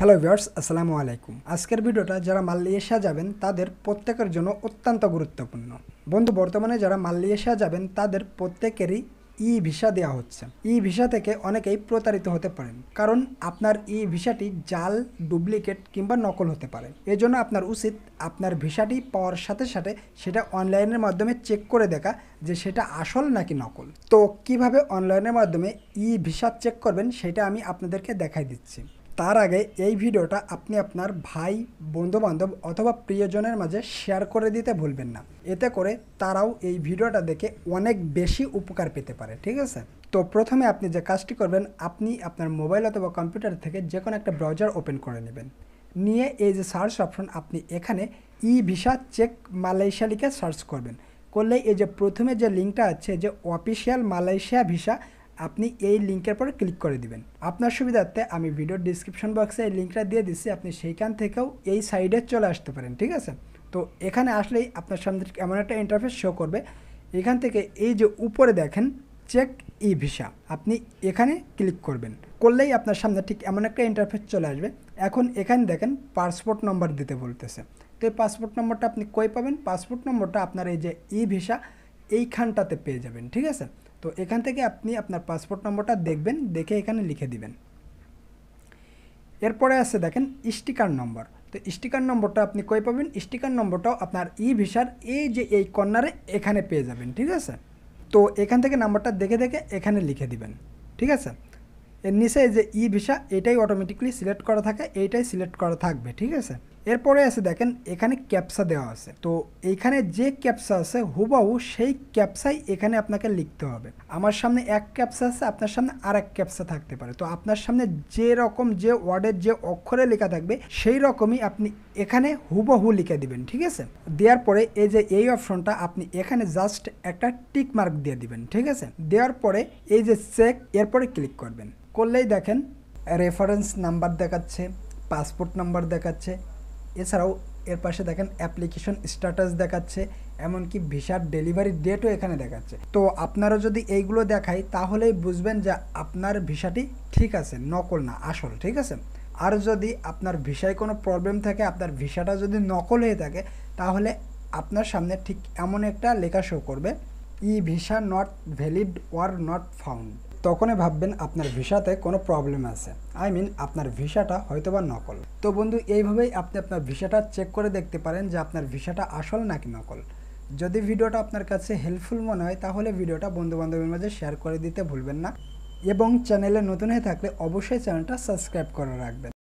hello viewers আসসালামু আলাইকুম আজকের ভিডিওটা যারা মালয়েশিয়া যাবেন তাদের প্রত্যেকের জন্য অত্যন্ত গুরুত্বপূর্ণ বন্ধু বর্তমানে যারা মালয়েশিয়া যাবেন তাদের প্রত্যেকেরই ই ভিসা দেওয়া হচ্ছে ই ভিসা থেকে অনেকেই প্রতারিত হতে পারেন কারণ আপনার ই ভিসাটি জাল ডুপ্লিকেট কিংবা নকল হতে পারে এজন্য আপনার উচিত আপনার ভিসাটি পাওয়ার সাথে সাথে সেটা অনলাইনের মাধ্যমে চেক করে দেখা যে সেটা আসল নাকি নকল তো কিভাবে অনলাইনের মাধ্যমে ই ভিসা চেক করবেন সেটা আমি আপনাদেরকে দেখাই দিচ্ছি তার আগে এই ভিডিওটা আপনি আপনার ভাই বন্ধুবান্ধব অথবা প্রিয়জনের মাঝে শেয়ার করে দিতে ভুলবেন না এতে করে তারাও এই ভিডিওটা দেখে অনেক বেশি উপকার পেতে পারে ঠিক আছে তো প্রথমে আপনি যে কাজটি করবেন আপনি আপনার মোবাইল অথবা কম্পিউটার থেকে যে কোনো একটা ব্রাউজার ওপেন করে নেবেন নিয়ে এই যে সার্চ অপশন আপনি এখানে ই ভিসা চেক মালয়েশিয়া লিখে সার্চ করবেন করলে এই যে প্রথমে যে লিঙ্কটা আছে যে অফিসিয়াল মালয়েশিয়া ভিসা আপনি এই লিঙ্কের পরে ক্লিক করে দিবেন আপনার সুবিধার্থে আমি ভিডিওর ডিসক্রিপশন বক্সে এই লিঙ্কটা দিয়ে দিচ্ছি আপনি সেইখান থেকেও এই সাইডে চলে আসতে পারেন ঠিক আছে তো এখানে আসলেই আপনার সামনে এমন একটা ইন্টারফেস শো করবে এখান থেকে এই যে উপরে দেখেন চেক ই ভিসা আপনি এখানে ক্লিক করবেন করলেই আপনার সামনে ঠিক এমন একটা ইন্টারফেস চলে আসবে এখন এখানে দেখেন পাসপোর্ট নম্বর দিতে বলতেছে তো এই পাসপোর্ট নম্বরটা আপনি কই পাবেন পাসপোর্ট নম্বরটা আপনার এই যে ই e ভিসা এইখানটাতে পেয়ে যাবেন ঠিক আছে তো এখান থেকে আপনি আপনার পাসপোর্ট নম্বরটা দেখবেন দেখে এখানে লিখে দিবেন এরপরে আছে দেখেন স্টিকার নম্বর তো স্টিকার নম্বরটা আপনি কই পাবেন স্টিকার নম্বরটাও আপনার ই ভিসার এই যে এই কর্নারে এখানে পেয়ে যাবেন ঠিক আছে তো এখান থেকে নাম্বারটা দেখে দেখে এখানে লিখে দিবেন ঠিক আছে এর নিচে যে ই ভিসা এটাই অটোমেটিকলি সিলেক্ট করা থাকে এইটাই সিলেক্ট করা থাকবে ঠিক আছে এরপরে আছে দেখেন এখানে ক্যাপসা দেওয়া আছে তো এইখানে যে ক্যাপসা আছে হুবাহু সেই ক্যাপসাই এখানে আপনাকে লিখতে হবে আমার সামনে এক ক্যাপসা আছে আপনার সামনে আর এক ক্যাপসা থাকতে পারে তো আপনার সামনে যে রকম যে ওয়ার্ডের যে অক্ষরে লেখা থাকবে সেই রকমই আপনি এখানে হুবহু লিখে দিবেন ঠিক আছে দেওয়ার পরে এই যে এই অপশনটা আপনি এখানে জাস্ট একটা টিক মার্ক দিয়ে দিবেন ঠিক আছে দেওয়ার পরে এই যে চেক এরপরে ক্লিক করবেন করলেই দেখেন রেফারেন্স নাম্বার দেখাচ্ছে পাসপোর্ট নাম্বার দেখাচ্ছে এছাড়াও এর পাশে দেখেন অ্যাপ্লিকেশন স্ট্যাটাস দেখাচ্ছে এমনকি ভিসার ডেলিভারি ডেটও এখানে দেখাচ্ছে তো আপনারা যদি এইগুলো দেখায় তাহলেই বুঝবেন যে আপনার ভিসাটি ঠিক আছে নকল না আসল ঠিক আছে আর যদি আপনার ভিসায় কোনো প্রবলেম থাকে আপনার ভিসাটা যদি নকল হয়ে থাকে তাহলে আপনার সামনে ঠিক এমন একটা লেখা শো করবে e visa not valid or not found তখনই ভাববেন আপনার ভিসাতে কোনো প্রবলেম আছে আই মিন আপনার ভিসাটা হয়তো বা নকল তো বন্ধু এইভাবেই আপনি আপনার ভিসাটা চেক করে দেখতে পারেন যে আপনার ভিসাটা আসল নাকি নকল যদি ভিডিওটা আপনার কাছে হেল্পফুল মনে হয় তাহলে ভিডিওটা বন্ধুবান্ধবের মাঝে শেয়ার করে দিতে ভুলবেন না এবং চ্যানেলে নতুন হয়ে থাকলে অবশ্যই চ্যানেলটা সাবস্ক্রাইব করে রাখবেন